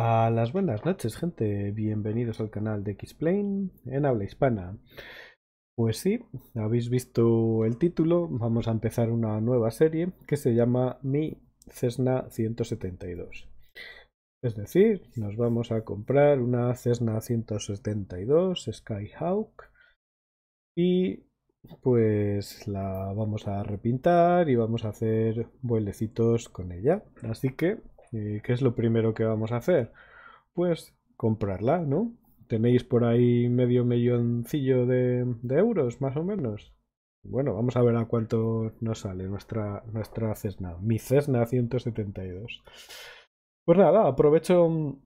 A las buenas noches, gente. Bienvenidos al canal de Xplane en habla hispana. Pues sí, habéis visto el título. Vamos a empezar una nueva serie que se llama Mi Cessna 172. Es decir, nos vamos a comprar una Cessna 172 Skyhawk y pues la vamos a repintar y vamos a hacer vuelecitos con ella. Así que eh, qué es lo primero que vamos a hacer? Pues comprarla, ¿no? Tenéis por ahí medio milloncillo de, euros, más o menos. Bueno, vamos a ver a cuánto nos sale nuestra, nuestra Cessna, mi Cessna 172. Pues nada, aprovecho mm,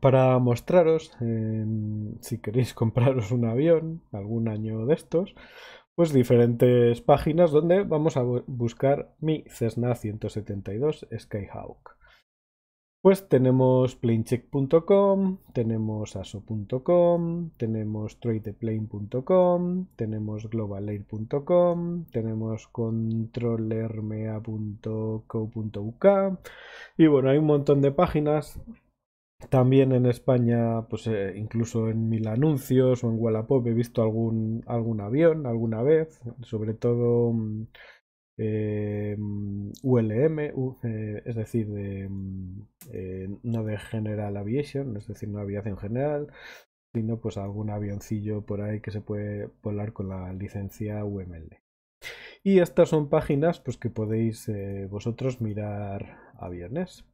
para mostraros, em, si queréis compraros un avión algún año de estos, pues diferentes páginas donde vamos a buscar mi Cessna 172 Skyhawk. Pues tenemos planecheck.com, tenemos aso.com, tenemos tradeplane.com, tenemos globalair.com, tenemos controllermea.co.uk y bueno, hay un montón de páginas. También en España, pues eh, incluso en Mil Anuncios o en Wallapop he visto algún, algún avión alguna vez, sobre todo mm, eh, ULM, eh, es decir, eh, no de General Aviation, es decir, no aviación general, sino pues algún avioncillo por ahí que se puede volar con la licencia UML. Y estas son páginas pues, que podéis vosotros mirar a viernes.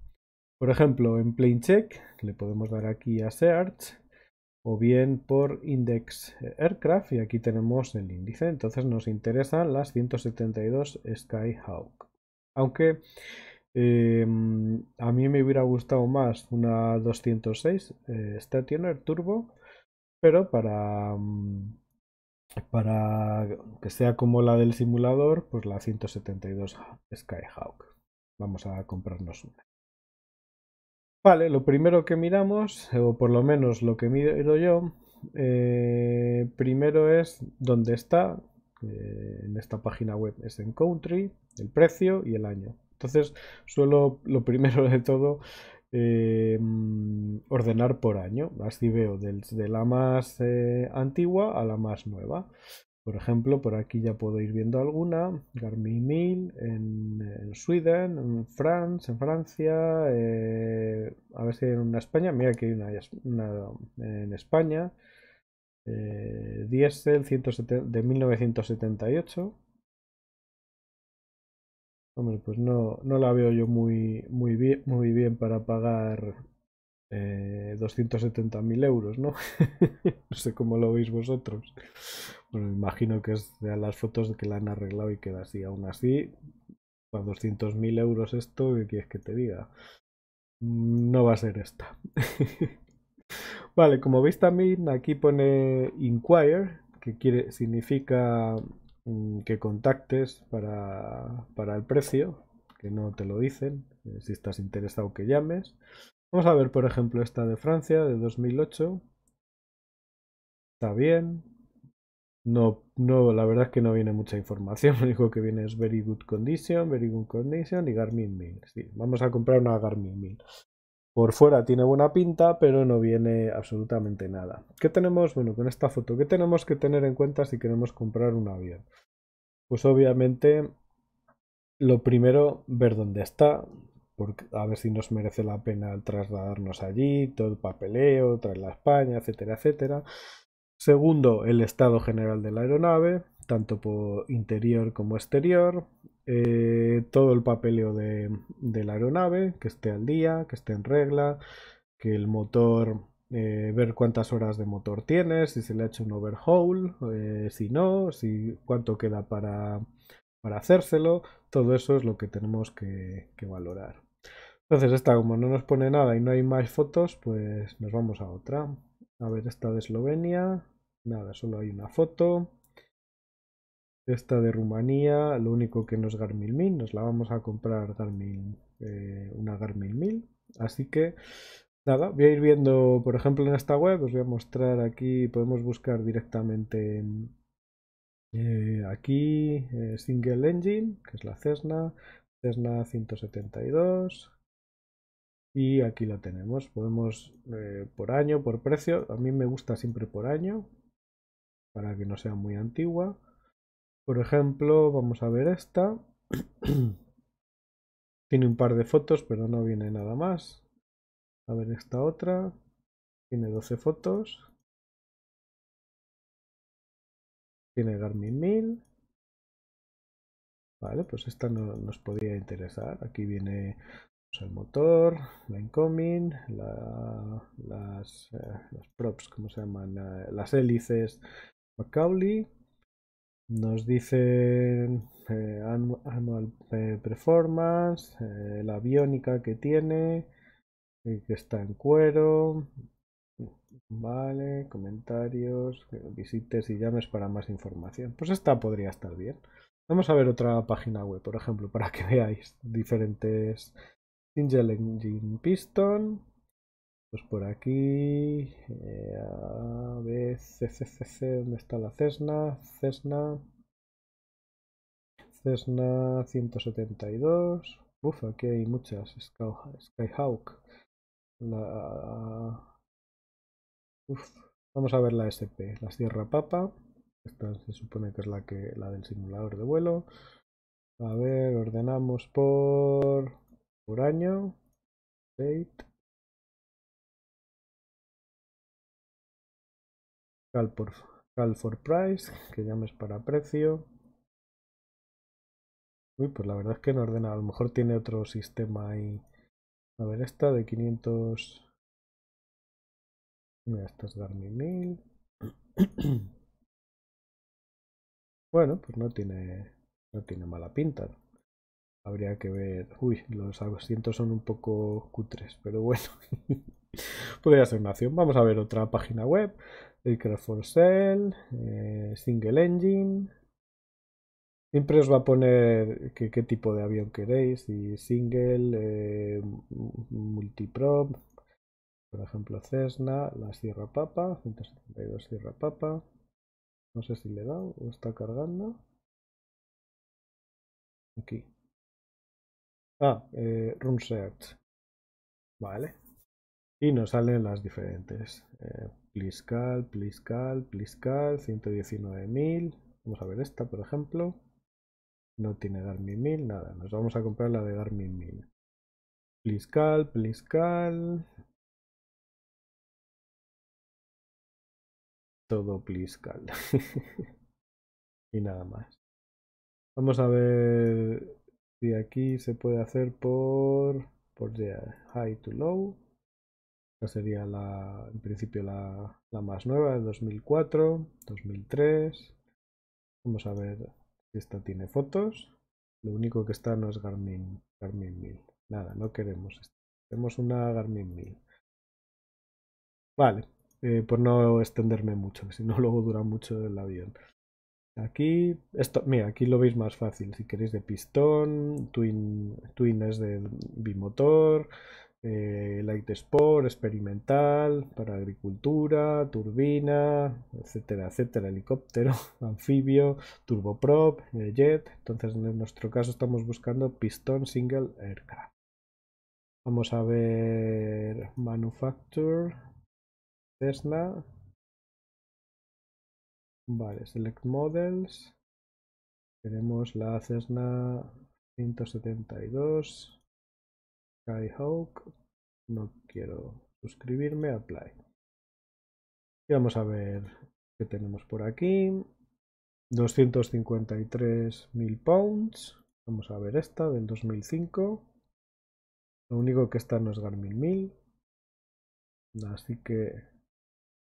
Por ejemplo, en Planecheck le podemos dar aquí a Search o bien por index aircraft y aquí tenemos el índice entonces nos interesan las 172 Skyhawk aunque em, a mí me hubiera gustado más una 206 tiene el Turbo pero para mm, para que sea como la del simulador pues la 172 Skyhawk vamos a comprarnos una Vale, lo primero que miramos, o por lo menos lo que miro yo, eh, primero es dónde está, eh, en esta página web es en country, el precio y el año. Entonces suelo lo primero de todo eh, ordenar por año. Así veo de la más antigua a la más nueva. Por ejemplo, por aquí ya puedo ir viendo alguna, Garmin 1000 en, Sweden, en France, en Francia, eh, a ver si hay una España, mira que hay una, en España, eh, Diesel de 1978. Hombre, pues no, no la veo yo muy, muy, bien, muy bien para pagar 270.000 eh, euros, ¿no? no sé cómo lo veis vosotros. Bueno, imagino que es de las fotos que la han arreglado y queda así. Aún así, para 200.000 euros esto, ¿qué quieres que te diga? Mm, no va a ser esta. vale, como veis también aquí pone inquire, que quiere, significa mm, que contactes para, para el precio, que no te lo dicen, eh, si estás interesado que llames. Vamos a ver, por ejemplo, esta de Francia de 2008. Está bien, no, no, la verdad es que no viene mucha información. Lo único que viene es Very Good Condition, Very Good Condition y Garmin mil Sí, vamos a comprar una Garmin mil Por fuera tiene buena pinta, pero no viene absolutamente nada. ¿Qué tenemos? Bueno, con esta foto, ¿qué tenemos que tener en cuenta si queremos comprar un avión? Pues obviamente, lo primero, ver dónde está, porque a ver si nos merece la pena trasladarnos allí, todo el papeleo, traerla a España, etcétera, etcétera. Segundo, el estado general de la aeronave, tanto por interior como exterior. Eh, todo el papeleo de, la aeronave, que esté al día, que esté en regla, que el motor, eh, ver cuántas horas de motor tiene, si se le ha hecho un overhaul, eh, si no, si cuánto queda para, hacérselo. Todo eso es lo que tenemos que, que valorar. Entonces esta, como no nos pone nada y no hay más fotos, pues nos vamos a otra. A ver, esta de Eslovenia. Nada, solo hay una foto. Esta de Rumanía, lo único que no es Garmin 1000, nos la vamos a comprar Garmin, eh, una Garmin 1000. Así que, nada, voy a ir viendo, por ejemplo, en esta web, os voy a mostrar aquí, podemos buscar directamente eh, aquí eh, Single Engine, que es la Cessna, Cessna 172, y aquí la tenemos. Podemos eh, por año, por precio. A mí me gusta siempre por año. Para que no sea muy antigua. Por ejemplo, vamos a ver esta. Tiene un par de fotos, pero no viene nada más. A ver esta otra. Tiene 12 fotos. Tiene Garmin 1000. Vale, pues esta no, nos podría interesar. Aquí viene el motor, la incoming, las, eh, las, props, como se llaman? Eh, las hélices Macaulay. Nos dicen eh, annual performance, la biónica que tiene, que está en cuero. Vale, comentarios, visites y llames para más información. Pues esta podría estar bien. Vamos a ver otra página web, por ejemplo, para que veáis diferentes Single Engine Piston. Pues por aquí. Eh, a ver, C ¿dónde está la Cessna? Cessna. Cessna 172. Uf, aquí hay muchas. Skyhawk. La. vamos a ver la SP. La Sierra Papa. Esta se supone que es la, que, la del simulador de vuelo. A ver, ordenamos por por año. Date. Call, por, for price, que llames para precio. Uy, pues la verdad es que no ordena. A lo mejor tiene otro sistema ahí. A ver, esta de 500. Mira, esta es Garmin 1000. bueno, pues no tiene, no tiene mala pinta. Habría que ver. Uy, los asientos son un poco cutres, pero bueno. Podría ser una Vamos a ver otra página web. Aircraft for Sale, eh, Single Engine. Siempre os va a poner qué, tipo de avión queréis, y single, eh, multiprop, por ejemplo Cessna, la Sierra Papa, 172 Sierra Papa. No sé si le da o está cargando. Aquí, Ah, eh, Vale. Y nos salen las diferentes. Pliscal, pliscal, pliscal, 119.000. Vamos a ver esta, por ejemplo. No tiene Garmin 1000, nada. Nos vamos a comprar la de Garmin 1000. Pliscal, pliscal. Todo pliscal. y nada más. Vamos a ver y aquí se puede hacer por, por high to low. Esta sería la, en principio la, más nueva, de 2004, 2003. Vamos a ver si esta tiene fotos. Lo único que está no es Garmin, Garmin 1000. Nada, no queremos tenemos una Garmin 1000. Vale, eh, por no extenderme mucho, si no luego dura mucho el avión. Aquí, esto, mira, aquí lo veis más fácil, si queréis de pistón, twin, es de bimotor, eh, light sport, experimental, para agricultura, turbina, etcétera, etcétera, helicóptero, anfibio, turboprop, eh, jet, entonces en nuestro caso estamos buscando pistón single aircraft. Vamos a ver manufacture, Cessna, Vale, Select Models. Tenemos la Cessna 172. Skyhawk. No quiero suscribirme. Apply. Y vamos a ver qué tenemos por aquí. 253.000 pounds. Vamos a ver esta del 2005. Lo único que está no es Garmin 1000. Así que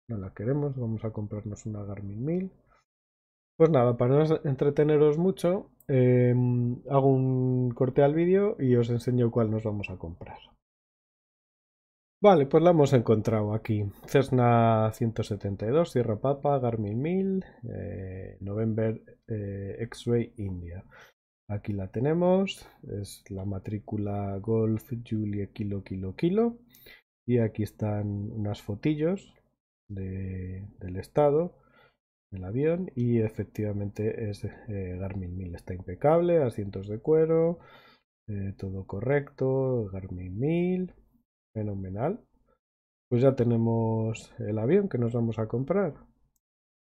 no la queremos, vamos a comprarnos una Garmin 1000. Pues nada, para no entreteneros mucho, em, hago un corte al vídeo y os enseño cuál nos vamos a comprar. Vale, pues la hemos encontrado aquí. Cessna 172, Sierra Papa, Garmin 1000, eh, November eh, X-Ray India. Aquí la tenemos, es la matrícula Golf Julia Kilo Kilo Kilo. Y aquí están unas fotillos, del estado del avión y efectivamente es eh, Garmin 1000 está impecable, asientos de cuero, eh, todo correcto, Garmin 1000, fenomenal. Pues ya tenemos el avión que nos vamos a comprar.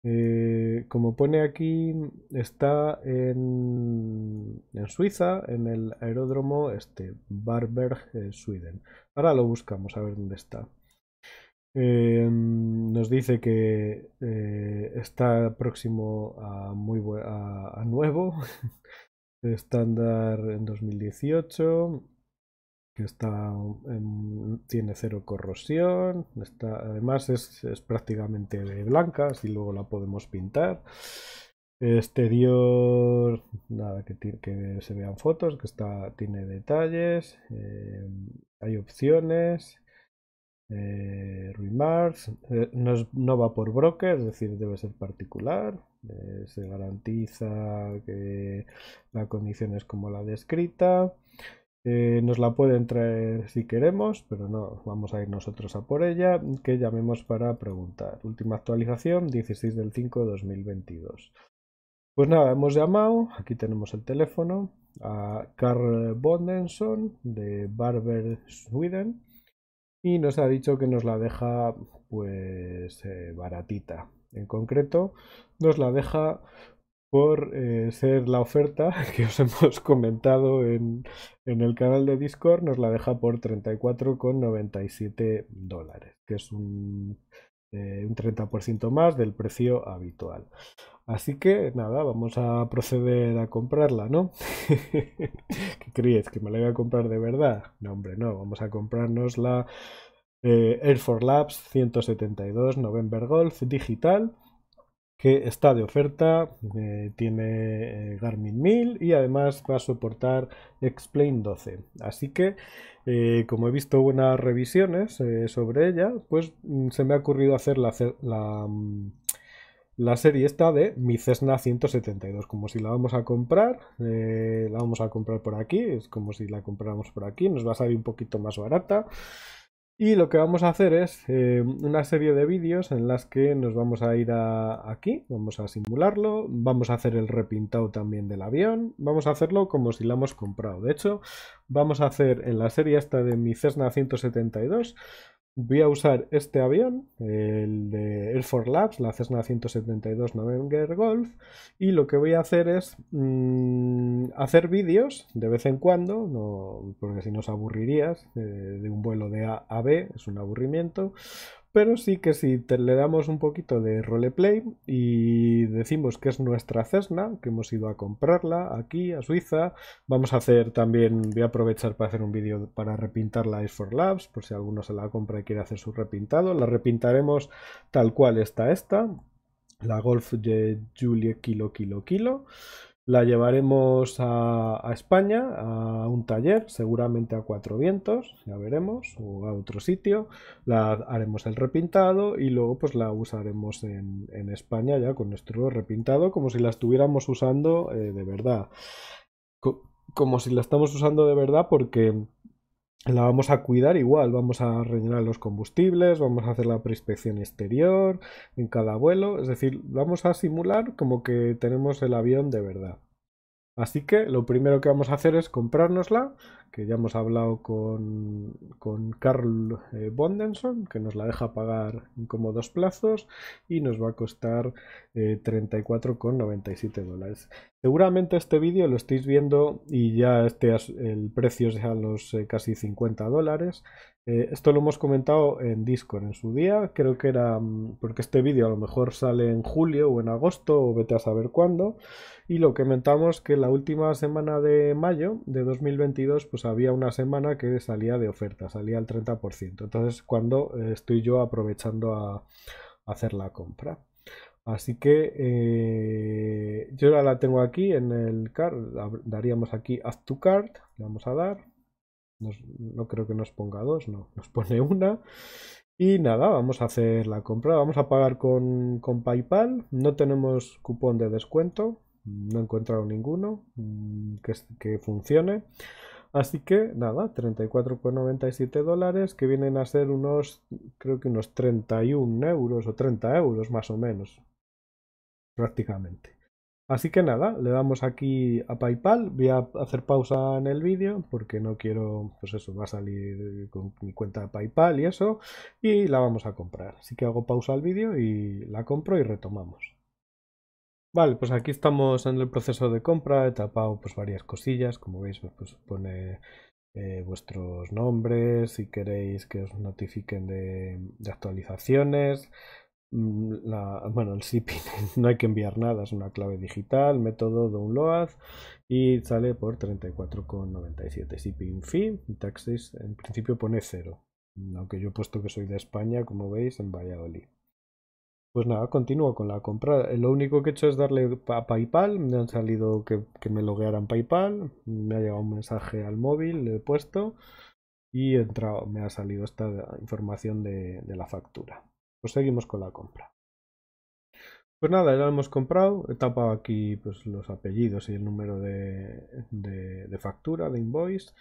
Eh, como pone aquí, está en, en, Suiza, en el aeródromo este, Barberg, Sweden. Ahora lo buscamos a ver dónde está. Eh, nos dice que eh, está próximo a, muy a, nuevo, estándar en 2018, que está, tiene cero corrosión, está, además es, prácticamente blanca, si luego la podemos pintar. Exterior, nada, que, que se vean fotos, que está, tiene detalles, eh, hay opciones eh, eh no, va por broker, es decir, debe ser particular. Eh, se garantiza que la condición es como la descrita. Eh, nos la pueden traer si queremos, pero no, vamos a ir nosotros a por ella. Que llamemos para preguntar. Última actualización, 16 del 5 de 2022. Pues nada, hemos llamado, aquí tenemos el teléfono, a Carl Bondenson de Barber Sweden y nos ha dicho que nos la deja pues eh, baratita. En concreto, nos la deja por eh, ser la oferta que os hemos comentado en, en, el canal de Discord, nos la deja por 34,97 dólares, que es un un 30% más del precio habitual. Así que nada, vamos a proceder a comprarla, ¿no? ¿Qué creéis? ¿Que me la voy a comprar de verdad? No, hombre, no, vamos a comprarnos la eh, Air 4 Labs 172 November Golf digital que está de oferta, eh, tiene eh, Garmin 1000 y además va a soportar Explain 12. Así que, eh, como he visto buenas revisiones sobre ella, pues mm, se me ha ocurrido hacer la, la, mm, la, serie esta de mi Cessna 172, como si la vamos a comprar, la vamos a comprar por aquí, es como si la compráramos por aquí, nos va a salir un poquito más barata. Y lo que vamos a hacer es eh, una serie de vídeos en las que nos vamos a ir a, aquí, vamos a simularlo, vamos a hacer el repintado también del avión, vamos a hacerlo como si lo hemos comprado. De hecho, vamos a hacer en la serie esta de mi Cessna 172, Voy a usar este avión, el de Air Force Labs, la Cessna 172 November Golf, y lo que voy a hacer es mm, hacer vídeos de vez en cuando, no, porque si no os aburrirías eh, de un vuelo de A a B, es un aburrimiento, pero sí que si le damos un poquito de roleplay y decimos que es nuestra Cessna, que hemos ido a comprarla aquí a Suiza, vamos a hacer también, voy a aprovechar para hacer un vídeo para repintar la for Labs, por si alguno se la compra y quiere hacer su repintado, la repintaremos tal cual está esta, la Golf de Julie Kilo Kilo Kilo la llevaremos a, España, a un taller, seguramente a Cuatro Vientos, ya veremos, o a otro sitio. La haremos el repintado y luego pues la usaremos en, España ya con nuestro repintado, como si la estuviéramos usando eh, de verdad. como si la estamos usando de verdad porque la vamos a cuidar igual, vamos a rellenar los combustibles, vamos a hacer la preinspección exterior en cada vuelo, es decir, vamos a simular como que tenemos el avión de verdad. Así que lo primero que vamos a hacer es comprárnosla que ya hemos hablado con, con Carl eh, Bondenson, que nos la deja pagar en como dos plazos y nos va a costar 34,97 eh, dólares. Seguramente este vídeo lo estáis viendo y ya este, el precio es a los eh, casi 50 dólares. esto lo hemos comentado en Discord en su día, creo que era mm, porque este vídeo a lo mejor sale en julio o en agosto o vete a saber cuándo. Y lo que comentamos que la última semana de mayo de 2022 pues había una semana que salía de oferta, salía al 30%. Entonces, cuando eh, estoy yo aprovechando a, hacer la compra. Así que eh, yo ahora la tengo aquí en el card. Daríamos aquí Add to Cart. vamos a dar. no creo que nos ponga dos, no, nos pone una. Y nada, vamos a hacer la compra. Vamos a pagar con, PayPal. No tenemos cupón de descuento. No he encontrado ninguno mm, que, que funcione. Así que nada, 34,97 dólares, que vienen a ser unos, creo que unos 31 euros o 30 euros más o menos, prácticamente. Así que nada, le damos aquí a PayPal, voy a hacer pausa en el vídeo porque no quiero, pues eso, va a salir con mi cuenta de PayPal y eso, y la vamos a comprar. Así que hago pausa al vídeo y la compro y retomamos. Vale, pues aquí estamos en el proceso de compra, he tapado pues varias cosillas, como veis pues pone eh, vuestros nombres, si queréis que os notifiquen de, actualizaciones, mm, bueno, el shipping no hay que enviar nada, es una clave digital, método download y sale por 34,97 shipping fee en principio pone cero, aunque yo he puesto que soy de España, como veis, en Valladolid. Pues nada, continúo con la compra. Lo único que he hecho es darle a PayPal. Me han salido que, me loguearan PayPal. Me ha llegado un mensaje al móvil, le he puesto. Y entrado, me ha salido esta información de, la factura. Pues seguimos con la compra. Pues nada, ya lo hemos comprado. He tapado aquí pues, los apellidos y el número de, de, factura, de invoice.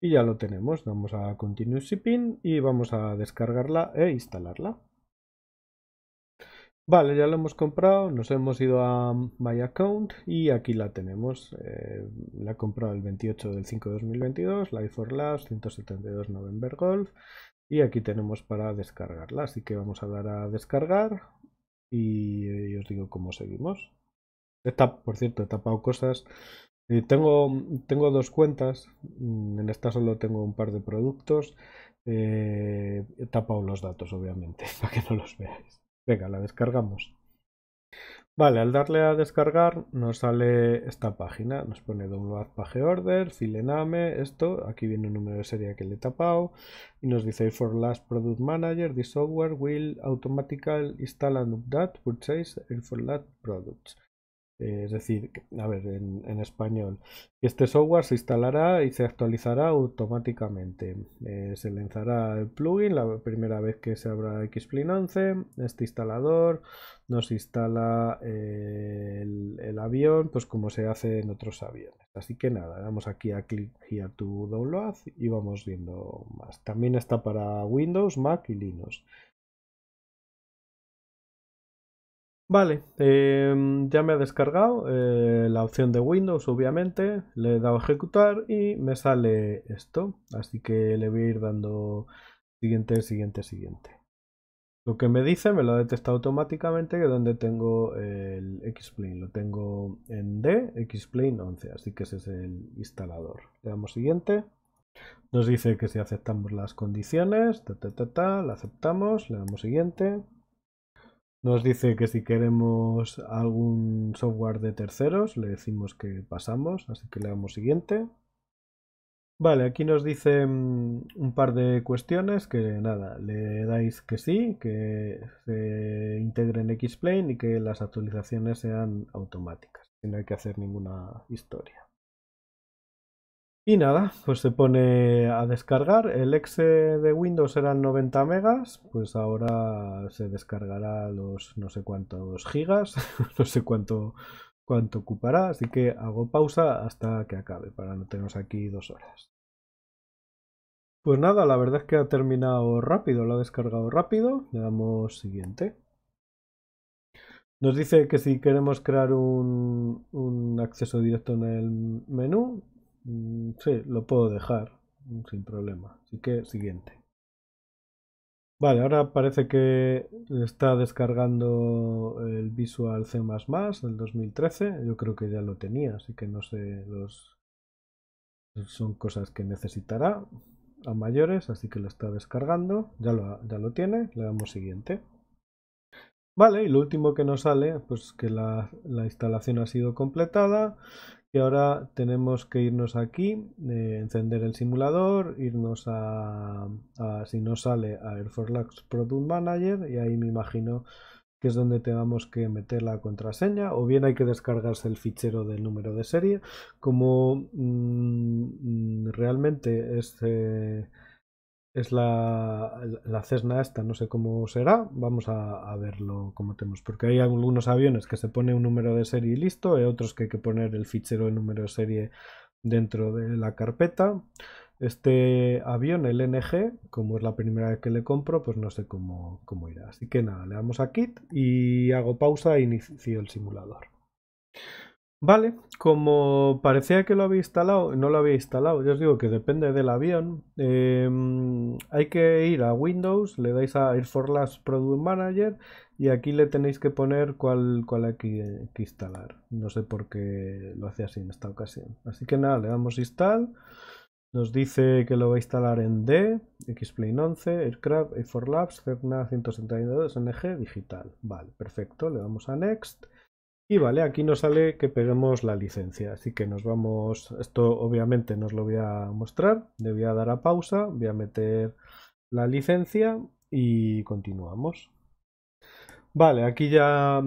Y ya lo tenemos. Vamos a Continue Shipping y vamos a descargarla e instalarla. Vale, ya lo hemos comprado, nos hemos ido a My Account y aquí la tenemos. Eh, la he comprado el 28 del 5 de 2022, Life for Labs, 172 November Golf. Y aquí tenemos para descargarla, así que vamos a dar a descargar y, os digo cómo seguimos. por cierto, he tapado cosas. Eh, tengo, tengo dos cuentas, mm, en esta solo tengo un par de productos. Eh, he tapado los datos, obviamente, para que no los veáis. Venga, la descargamos. Vale, al darle a descargar nos sale esta página, nos pone download page order, name, esto, aquí viene un número de serie que le he tapado y nos dice for last product manager, The software will automatically install and update purchase for last products. Eh, es decir, a ver, en, español. este software se instalará y se actualizará automáticamente. Eh, se lanzará el plugin la primera vez que se abra Xplin 11. Este instalador nos instala eh, el, avión, pues como se hace en otros aviones. Así que nada, damos aquí a clic a tu download y vamos viendo más. También está para Windows, Mac y Linux. Vale, em, ya me ha descargado eh, la opción de Windows, obviamente. Le he dado a ejecutar y me sale esto. Así que le voy a ir dando siguiente, siguiente, siguiente. Lo que me dice me lo detectado automáticamente que donde tengo el Xplane. Lo tengo en D, Xplane 11, así que ese es el instalador. Le damos siguiente. Nos dice que si aceptamos las condiciones, ta, ta, ta, la aceptamos, le damos siguiente. Nos dice que si queremos algún software de terceros, le decimos que pasamos, así que le damos siguiente. Vale, aquí nos dice mm, un par de cuestiones que nada, le dais que sí, que se integren X-Plane y que las actualizaciones sean automáticas, no hay que hacer ninguna historia. Y nada, pues se pone a descargar. El exe de Windows eran 90 megas, pues ahora se descargará los no sé cuántos gigas, no sé cuánto, cuánto ocupará. Así que hago pausa hasta que acabe, para no tenernos aquí dos horas. Pues nada, la verdad es que ha terminado rápido, lo ha descargado rápido. Le damos siguiente. Nos dice que si queremos crear un acceso directo en el menú, Mm, sí, lo puedo dejar mm, sin problema. Así que siguiente. Vale, ahora parece que está descargando el Visual C++ del 2013. Yo creo que ya lo tenía, así que no sé los son cosas que necesitará a mayores, así que lo está descargando. Ya lo, ya lo tiene, le damos siguiente. Vale, y lo último que nos sale, pues que la instalación ha sido completada, y ahora tenemos que irnos aquí, eh, encender el simulador, irnos a, si no sale, a Air forlax Product Manager y ahí me imagino que es donde tengamos que meter la contraseña o bien hay que descargarse el fichero del número de serie. Como mm, mm, realmente es... Eh, es la, Cessna esta, no sé cómo será, vamos a, verlo como tenemos, porque hay algunos aviones que se pone un número de serie y listo, hay otros que hay que poner el fichero de número de serie dentro de la carpeta. Este avión, el NG, como es la primera vez que le compro, pues no sé cómo, cómo irá. Así que nada, le damos a Kit y hago pausa e inicio el simulador. Vale, como parecía que lo había instalado, no lo había instalado, yo os digo que depende del avión. Em, hay que ir a Windows, le dais a Air for Product Manager y aquí le tenéis que poner cuál, hay que, instalar. No sé por qué lo hace así en esta ocasión. Así que nada, le damos install. Nos dice que lo va a instalar en D, Xplane 11, Aircraft, Air Force Labs, Cerna NG, digital. Vale, perfecto. Le damos a Next. Y vale, aquí nos sale que peguemos la licencia, así que nos vamos, esto obviamente nos lo voy a mostrar, le voy a dar a pausa, voy a meter la licencia y continuamos. Vale, aquí ya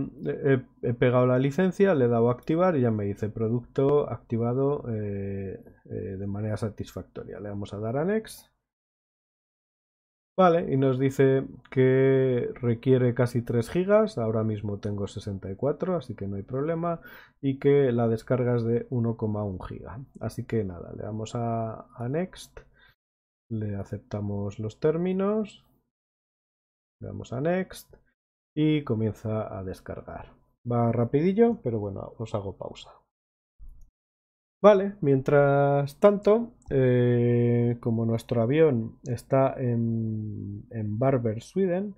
he, pegado la licencia, le he dado a activar y ya me dice producto activado eh, eh, de manera satisfactoria. Le vamos a dar a Next Vale, y nos dice que requiere casi 3 gigas, ahora mismo tengo 64, así que no hay problema, y que la descarga es de 1,1 giga. Así que nada, le damos a, Next, le aceptamos los términos, le damos a Next y comienza a descargar. Va rapidillo, pero bueno, os hago pausa. Vale, mientras tanto, eh, como nuestro avión está en, Barber, Sweden,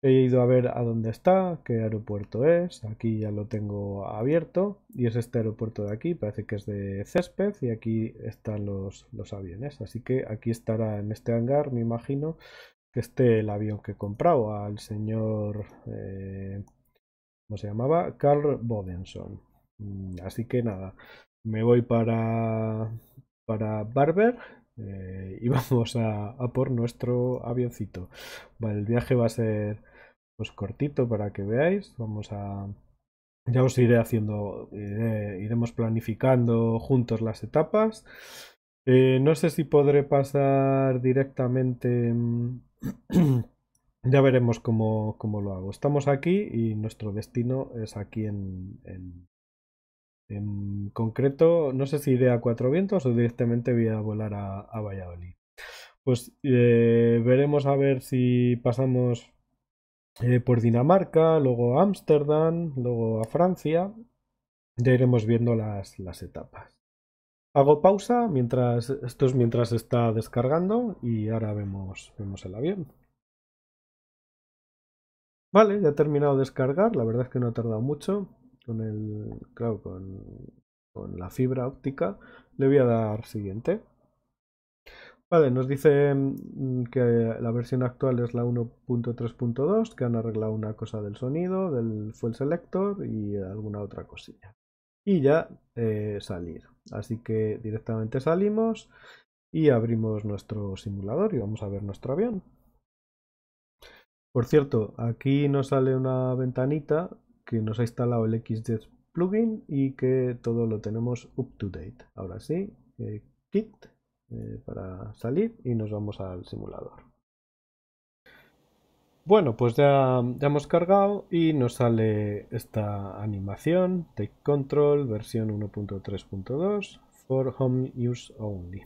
he ido a ver a dónde está, qué aeropuerto es, aquí ya lo tengo abierto y es este aeropuerto de aquí, parece que es de césped y aquí están los, aviones, así que aquí estará en este hangar, me imagino, que esté el avión que compraba al señor, eh, ¿cómo se llamaba? Carl Bodenson. Mm, así que nada, me voy para, Barber eh, y vamos a, por nuestro avioncito. el viaje va a ser pues cortito para que veáis. Vamos a... Ya os iré haciendo, iremos planificando juntos las etapas. Eh, no sé si podré pasar directamente... Mm, ya veremos cómo, cómo, lo hago. Estamos aquí y nuestro destino es aquí en en concreto, no sé si iré a Cuatro Vientos o directamente voy a volar a, Valladolid. Pues eh, veremos a ver si pasamos eh, por Dinamarca, luego a Ámsterdam, luego a Francia. Ya iremos viendo las, las etapas. Hago pausa mientras esto es mientras está descargando y ahora vemos, vemos el avión. Vale, ya he terminado de descargar, la verdad es que no ha tardado mucho con el, claro, con, la fibra óptica, le voy a dar siguiente. Vale, nos dice mm, que la versión actual es la 1.3.2, que han arreglado una cosa del sonido, del fuel selector y alguna otra cosilla. Y ya eh, salir. Así que directamente salimos y abrimos nuestro simulador y vamos a ver nuestro avión. Por cierto, aquí nos sale una ventanita que nos ha instalado el XDev plugin y que todo lo tenemos up to date. Ahora sí, eh, kit eh, para salir y nos vamos al simulador. Bueno, pues ya, ya, hemos cargado y nos sale esta animación, Take Control, versión 1.3.2, for Home Use Only.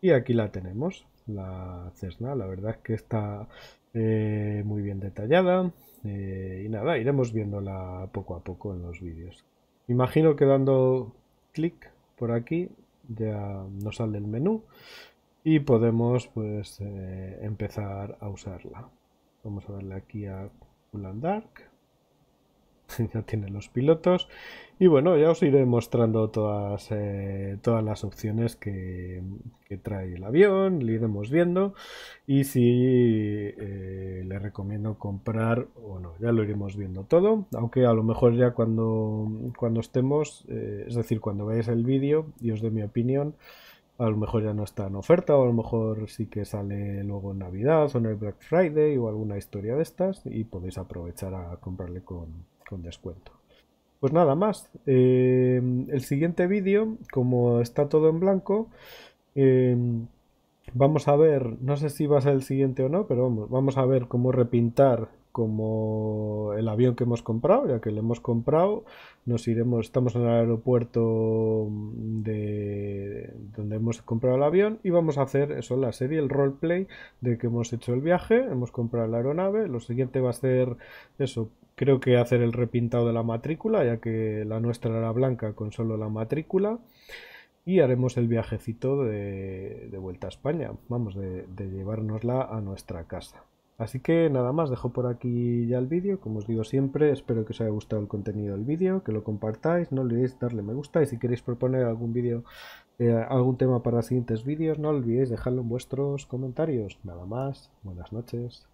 Y aquí la tenemos, la Cessna, la verdad es que está eh, muy bien detallada, eh, y nada, iremos viéndola poco a poco en los vídeos. Imagino que dando clic por aquí ya nos sale el menú y podemos pues eh, empezar a usarla. Vamos a darle aquí a Dark. ya tiene los pilotos. Y bueno, ya os iré mostrando todas, eh, todas las opciones que, trae el avión, le iremos viendo. Y si eh, le recomiendo comprar o no, ya lo iremos viendo todo. Aunque a lo mejor ya cuando, cuando estemos, eh, es decir, cuando veáis el vídeo y os dé mi opinión, a lo mejor ya no está en oferta, o a lo mejor sí que sale luego en Navidad o en el Black Friday o alguna historia de estas, y podéis aprovechar a comprarle con, con descuento. Pues nada más, eh, el siguiente vídeo, como está todo en blanco, eh, vamos a ver, no sé si va a ser el siguiente o no, pero vamos, vamos a ver cómo repintar como el avión que hemos comprado, ya que lo hemos comprado, nos iremos, estamos en el aeropuerto de donde hemos comprado el avión y vamos a hacer eso, la serie, el roleplay de que hemos hecho el viaje, hemos comprado la aeronave, lo siguiente va a ser eso, Creo que hacer el repintado de la matrícula, ya que la nuestra era blanca con solo la matrícula. Y haremos el viajecito de, vuelta a España, vamos, de, llevárnosla a nuestra casa. Así que nada más, dejo por aquí ya el vídeo, como os digo siempre, espero que os haya gustado el contenido del vídeo, que lo compartáis, no olvidéis darle me gusta y si queréis proponer algún vídeo, eh, algún tema para siguientes vídeos, no olvidéis dejarlo en vuestros comentarios. Nada más, buenas noches.